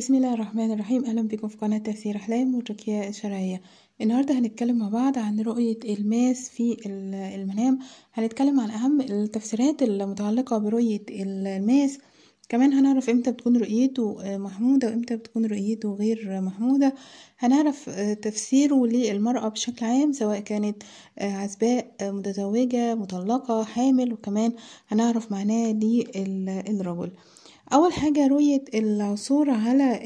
بسم الله الرحمن الرحيم اهلا بكم في قناه تفسير احلام وتركيا الشرعيه النهارده هنتكلم مع بعض عن رؤيه الماس في المنام هنتكلم عن اهم التفسيرات المتعلقه برؤيه الماس كمان هنعرف امتى بتكون رؤيته محمودة وامتى بتكون رؤيته غير محمودة هنعرف تفسيره للمرأة بشكل عام سواء كانت عزباء متزوجة مطلقة حامل وكمان هنعرف معناه للرجل اول حاجه رؤيه العصور على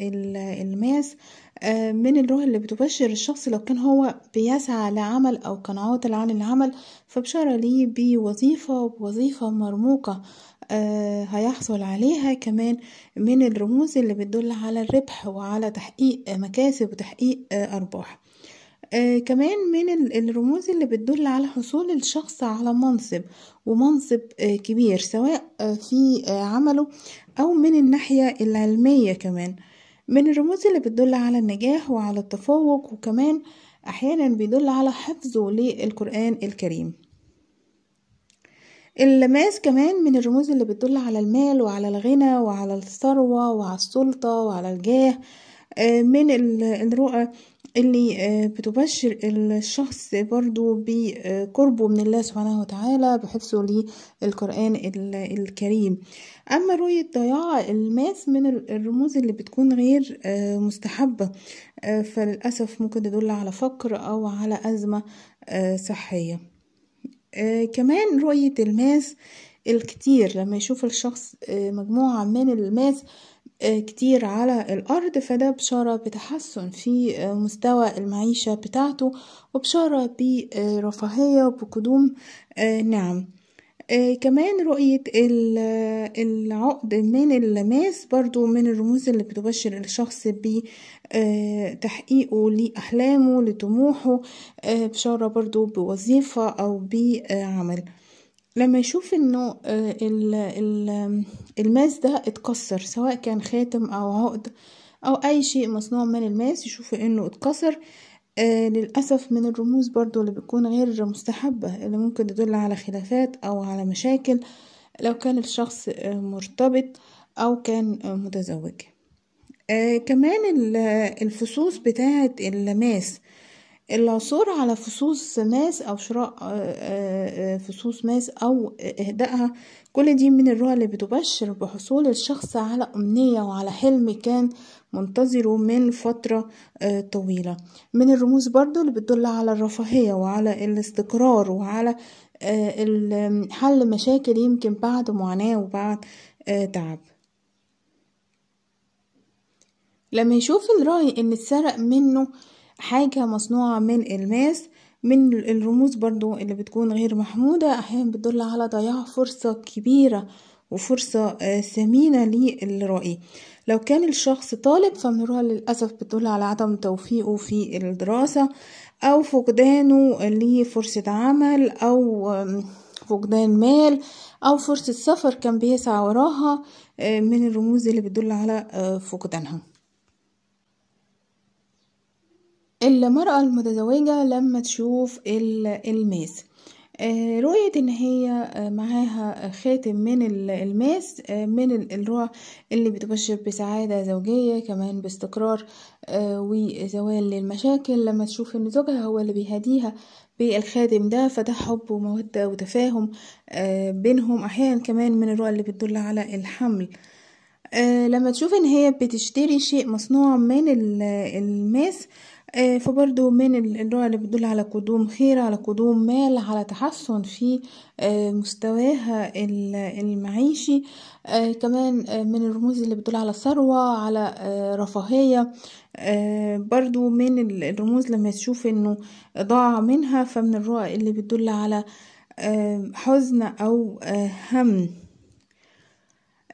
الماس آه، من الروح اللي بتبشر الشخص لو كان هو بيسعى لعمل أو كان عاطل عن العمل فبشارة ليه بوظيفة وظيفة مرموقة آه، هيحصل عليها كمان من الرموز اللي بتدل على الربح وعلى تحقيق مكاسب وتحقيق آه، أرباح آه كمان من الرموز اللي بتدل على حصول الشخص على منصب ومنصب آه، كبير سواء آه، في آه، عمله أو من الناحية العلمية كمان من الرموز اللي بتدل على النجاح وعلى التفوق وكمان أحيانا بيدل على حفظه للقرآن الكريم اللماس كمان من الرموز اللي بتدل على المال وعلى الغنى وعلى الثروة وعلى السلطة وعلى الجاه من الرؤى اللي آه، بتبشر الشخص برضو بقربه من الله سبحانه وتعالى بحفظه للقرآن الكريم أما رؤية ضياع الماس من الرموز اللي بتكون غير آه، مستحبة آه، فللأسف ممكن تدل على فقر أو على أزمة صحية كمان رؤية الماس الكتير لما يشوف الشخص مجموعة من الماس كتير على الأرض فده بشارة بتحسن في آه، مستوى المعيشة بتاعته وبشارة برفاهية وبقدوم آه، نعم آه، كمان رؤية العقد من اللماس برضو من الرموز اللي بتبشر الشخص بتحقيقه لأحلامه لطموحه بشارة برضو بوظيفة أو بعمل لما يشوف انه آه، الماس ده اتكسر سواء كان خاتم او عقد او اي شيء مصنوع من الماس يشوف انه اتكسر آه للأسف من الرموز برضو اللي بتكون غير مستحبة اللي ممكن تدل على خلافات أو على مشاكل لو كان الشخص آه مرتبط أو كان آه متزوج آه كمان الفصوص بتاعة الماس العثور على فصوص ماس او شراء آه، آه، آه، فصوص ماس او اهدائها كل دي من الرؤى اللي بتبشر بحصول الشخص على امنيه وعلى حلم كان منتظره من فتره طويله من الرموز برضو اللي بتدل على الرفاهيه وعلى الاستقرار وعلى حل مشاكل يمكن بعد معاناه وبعد تعب لما يشوف الراي ان اتسرق منه حاجة مصنوعة من الماس من الرموز برضو اللي بتكون غير محمودة أحيانا بتدل على ضياع فرصة كبيرة وفرصة آه، ثمينة للرأي لو كان الشخص طالب فمرها للأسف بتدل على عدم توفيقه في الدراسة أو فقدانه لفرصة عمل أو فقدان مال أو فرصة سفر كان بيسعى وراها آه، من الرموز اللي بتدل على آه، فقدانها المرأة المتزوجة لما تشوف الماس آه، رؤية ان هي آه، معاها خاتم من الماس آه، من الرؤى اللي بتبشر بسعادة زوجية كمان باستقرار وزوال للمشاكل لما تشوف ان زوجها هو اللي بيهديها بالخادم ده فده حب ومودة وتفاهم بينهم احيانا كمان من الرؤى اللي بتدل على الحمل لما تشوف ان هي بتشتري شيء مصنوع من الماس آه، فبرضو من الرؤى اللي بتدل على قدوم خير على قدوم مال على تحسن في آه، مستواها المعيشي آه، كمان من الرموز اللي بتدل على ثروة على رفاهية برضو من الرموز لما تشوف انه ضاع منها فمن الرؤى اللي بتدل على حزن او هم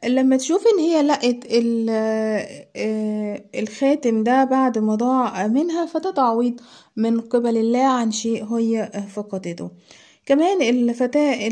لما تشوف ان هي لقت آه، الخاتم ده بعد ما ضاع منها فده تعويض من قبل الله عن شيء هي فقدته كمان الفتاة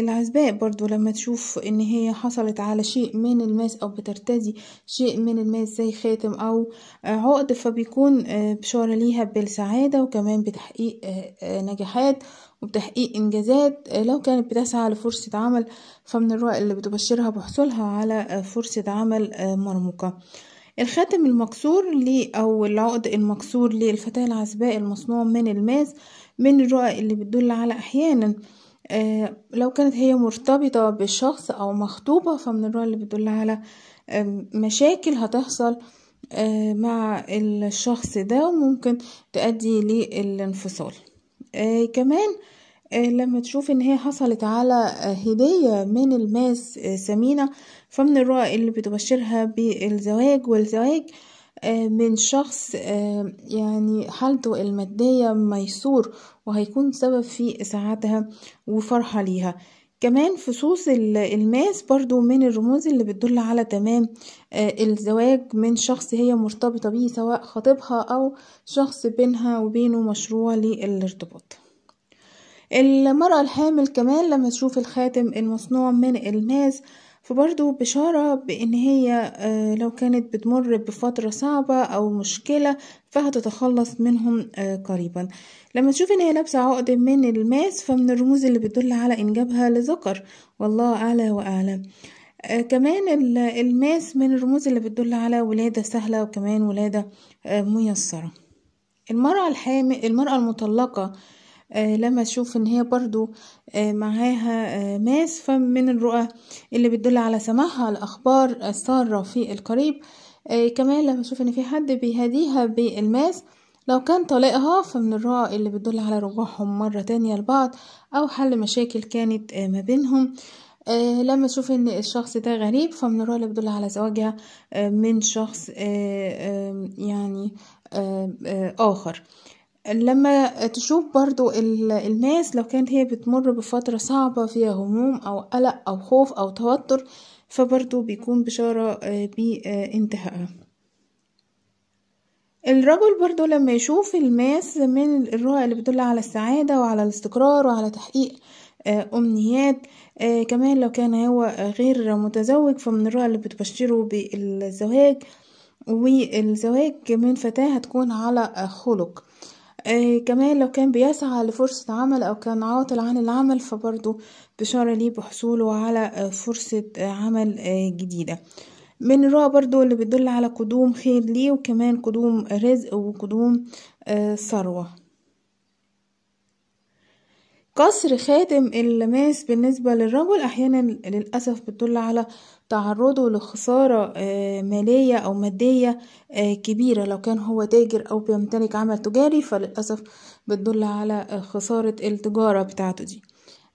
العزباء برضو لما تشوف إن هي حصلت على شيء من الماس أو بترتدي شيء من الماس زي خاتم أو عقد فبيكون آه، بشارة ليها بالسعادة وكمان بتحقيق آه، آه، نجاحات وبتحقيق إنجازات لو كانت بتسعى لفرصة عمل فمن الرؤى اللي بتبشرها بحصولها على فرصة عمل مرموقة الخاتم المكسور لي أو العقد المكسور للفتاة العزباء المصنوع من الماس من الرؤى اللي بتدل على أحيانا آه، لو كانت هي مرتبطة بشخص أو مخطوبة فمن الرؤى اللي بتدل على مشاكل هتحصل آه، مع الشخص ده وممكن تؤدي للانفصال آه، كمان لما تشوف ان هي حصلت على هدية من الماس سمينة فمن الرؤى اللي بتبشرها بالزواج والزواج آه، من شخص آه، يعني حالته المادية ميسور وهيكون سبب في سعادتها وفرحة ليها كمان فصوص الماس برضو من الرموز اللي بتدل على تمام آه، الزواج من شخص هي مرتبطة بيه سواء خطيبها أو شخص بينها وبينه مشروع للارتباط المرأة الحامل كمان لما تشوف الخاتم المصنوع من الماس فبرضه بشارة بإن هي آه، لو كانت بتمر بفترة صعبة أو مشكلة فهتتخلص منهم آه، قريبا لما تشوف إن هي لابسة عقد من الماس فمن الرموز اللي بتدل على إنجابها لذكر والله أعلى وأعلم آه، كمان الماس من الرموز اللي بتدل على ولادة سهلة وكمان ولادة ميسرة المرأة الحامل المرأة المطلقة آه، لما اشوف ان هي برضو آه، معاها آه، ماس فمن الرؤى اللي بتدل على سماعها الاخبار السارة في القريب كمان لما اشوف ان في حد بيهديها بالماس لو كان طلاقها فمن الرؤى اللي بتدل على رجوعهم مرة تانية لبعض او حل مشاكل كانت ما بينهم لما اشوف ان الشخص ده غريب فمن الرؤى اللي بتدل على زواجها من شخص آه يعني آخر لما تشوف برضو الناس لو كانت هي بتمر بفترة صعبة فيها هموم أو قلق أو خوف أو توتر فبرضو بيكون بشارة آه، بانتهائها الرجل برضو لما يشوف الماس من الرؤى اللي بتدل على السعادة وعلى الاستقرار وعلى تحقيق آه، أمنيات آه، كمان لو كان هو غير متزوج فمن الرؤى اللي بتبشره بالزواج والزواج من فتاة هتكون على خلق إيه، كمان لو كان بيسعى لفرصة عمل أو كان عاطل عن العمل فبرضه بشارة ليه بحصوله على آه، فرصة آه، عمل آه، جديدة من الرؤى برضو اللي بتدل على قدوم خير ليه وكمان قدوم رزق وقدوم ثروة كسر خاتم اللماس بالنسبة للرجل أحيانا للأسف بتدل على تعرضه لخسارة آه، مالية أو مادية آه، كبيرة لو كان هو تاجر أو بيمتلك عمل تجاري فللأسف بتدل على آه، خسارة التجارة بتاعته دي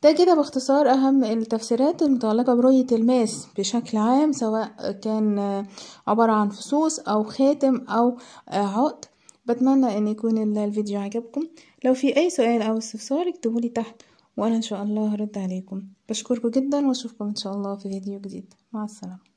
ده كده باختصار أهم التفسيرات المتعلقة برؤية الماس بشكل عام سواء كان عبارة عن فصوص أو خاتم أو عقد بتمنى أن يكون الفيديو عجبكم لو في أي سؤال أو استفسار اكتبولي تحت وأنا إن شاء الله هرد عليكم بشكركم جدا وأشوفكم إن شاء الله في فيديو جديد مع السلامة